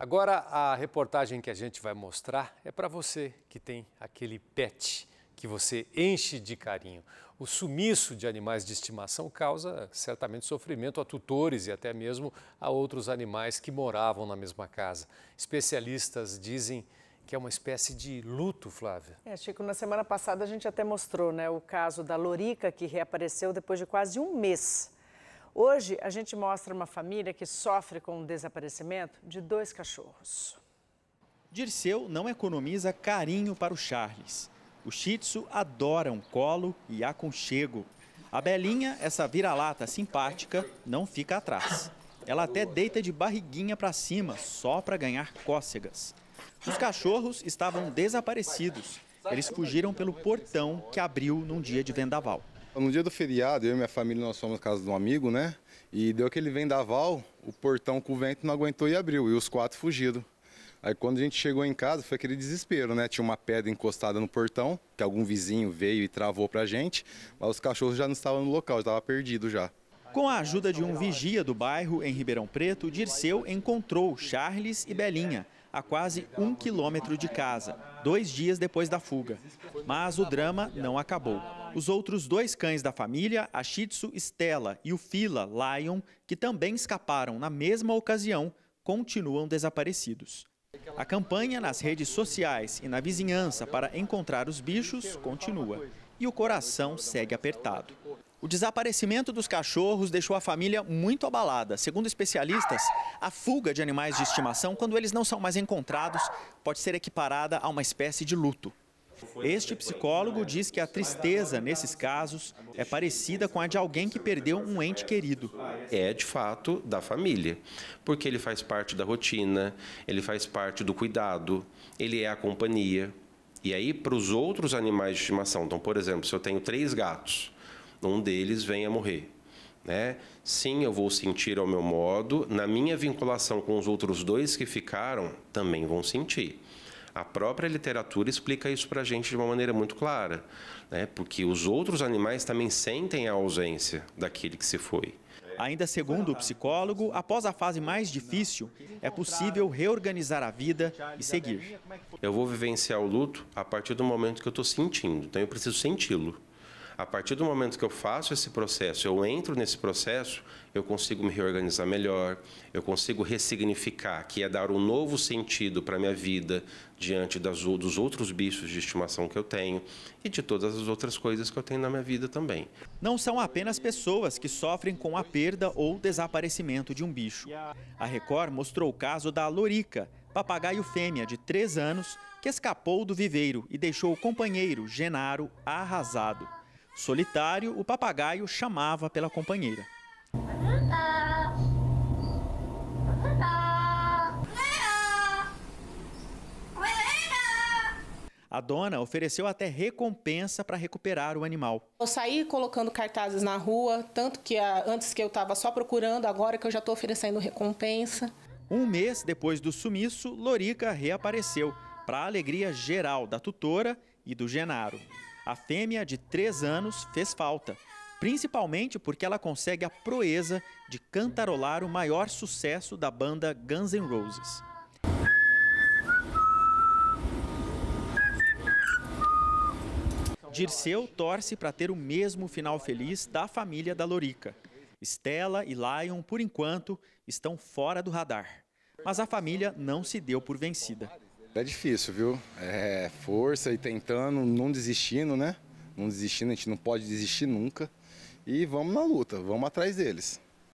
Agora, a reportagem que a gente vai mostrar é para você que tem aquele pet que você enche de carinho. O sumiço de animais de estimação causa certamente sofrimento a tutores e até mesmo a outros animais que moravam na mesma casa. Especialistas dizem que é uma espécie de luto, Flávia. É, Chico, na semana passada a gente até mostrou né, o caso da Lorica que reapareceu depois de quase um mês. Hoje a gente mostra uma família que sofre com o desaparecimento de dois cachorros. Dirceu não economiza carinho para o Charles. O Shih Tzu adora um colo e aconchego. A Belinha, essa vira-lata simpática, não fica atrás. Ela até deita de barriguinha para cima, só para ganhar cócegas. Os cachorros estavam desaparecidos. Eles fugiram pelo portão que abriu num dia de vendaval. Então, no dia do feriado, eu e minha família, nós fomos na casa de um amigo, né? E deu aquele vendaval, o portão com o vento não aguentou e abriu, e os quatro fugiram. Aí quando a gente chegou em casa, foi aquele desespero, né? Tinha uma pedra encostada no portão, que algum vizinho veio e travou pra gente, mas os cachorros já não estavam no local, já estavam perdidos já. Com a ajuda de um vigia do bairro em Ribeirão Preto, Dirceu encontrou Charles e Belinha, a quase um quilômetro de casa, dois dias depois da fuga. Mas o drama não acabou. Os outros dois cães da família, a Shih Tzu Stella e o Fila Lion, que também escaparam na mesma ocasião, continuam desaparecidos. A campanha nas redes sociais e na vizinhança para encontrar os bichos continua e o coração segue apertado. O desaparecimento dos cachorros deixou a família muito abalada. Segundo especialistas, a fuga de animais de estimação, quando eles não são mais encontrados, pode ser equiparada a uma espécie de luto. Este psicólogo diz que a tristeza, nesses casos, é parecida com a de alguém que perdeu um ente querido. É, de fato, da família, porque ele faz parte da rotina, ele faz parte do cuidado, ele é a companhia. E aí, para os outros animais de estimação, então, por exemplo, se eu tenho três gatos, um deles vem a morrer. Né? Sim, eu vou sentir ao meu modo, na minha vinculação com os outros dois que ficaram, também vão sentir. A própria literatura explica isso para a gente de uma maneira muito clara, né? porque os outros animais também sentem a ausência daquele que se foi. Ainda segundo o psicólogo, após a fase mais difícil, é possível reorganizar a vida e seguir. Eu vou vivenciar o luto a partir do momento que eu estou sentindo, então eu preciso senti-lo. A partir do momento que eu faço esse processo, eu entro nesse processo, eu consigo me reorganizar melhor, eu consigo ressignificar, que é dar um novo sentido para a minha vida diante das, dos outros bichos de estimação que eu tenho e de todas as outras coisas que eu tenho na minha vida também. Não são apenas pessoas que sofrem com a perda ou desaparecimento de um bicho. A Record mostrou o caso da Lorica, papagaio fêmea de 3 anos, que escapou do viveiro e deixou o companheiro, Genaro, arrasado. Solitário, o papagaio chamava pela companheira. A dona ofereceu até recompensa para recuperar o animal. Eu saí colocando cartazes na rua, tanto que ah, antes que eu estava só procurando, agora que eu já estou oferecendo recompensa. Um mês depois do sumiço, Lorica reapareceu, para a alegria geral da tutora e do Genaro. A fêmea de 3 anos fez falta, principalmente porque ela consegue a proeza de cantarolar o maior sucesso da banda Guns N' Roses. Dirceu torce para ter o mesmo final feliz da família da Lorica. Stella e Lion, por enquanto, estão fora do radar. Mas a família não se deu por vencida. É difícil, viu? É força e tentando, não desistindo, né? Não desistindo, a gente não pode desistir nunca. E vamos na luta, vamos atrás deles.